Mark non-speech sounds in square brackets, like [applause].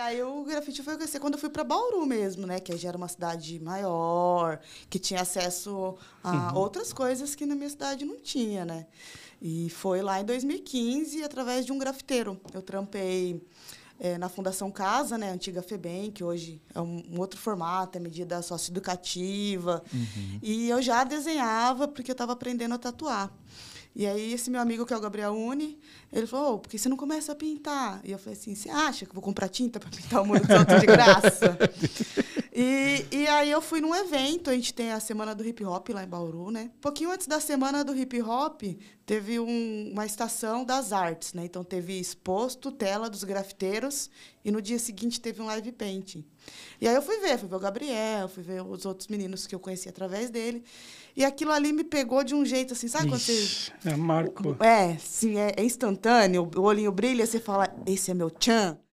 aí o grafite foi crescer quando eu fui para Bauru mesmo, né? Que já era uma cidade maior, que tinha acesso a uhum. outras coisas que na minha cidade não tinha, né? E foi lá em 2015, através de um grafiteiro. Eu trampei é, na Fundação Casa, né, antiga FEBEM, que hoje é um, um outro formato, é medida socioeducativa. Uhum. E eu já desenhava porque eu estava aprendendo a tatuar. E aí esse meu amigo, que é o Gabriel Uni, ele falou, oh, por que você não começa a pintar? E eu falei assim, você acha que eu vou comprar tinta para pintar o muro de graça? [laughs] E, e aí eu fui num evento, a gente tem a semana do hip hop lá em Bauru, né? Pouquinho antes da semana do hip hop, teve um, uma estação das artes, né? Então teve exposto, tela dos grafiteiros, e no dia seguinte teve um live painting. E aí eu fui ver, fui ver o Gabriel, fui ver os outros meninos que eu conheci através dele. E aquilo ali me pegou de um jeito assim, sabe quando você. É marco. É, sim, é, é instantâneo, o olhinho brilha, você fala, esse é meu tchan.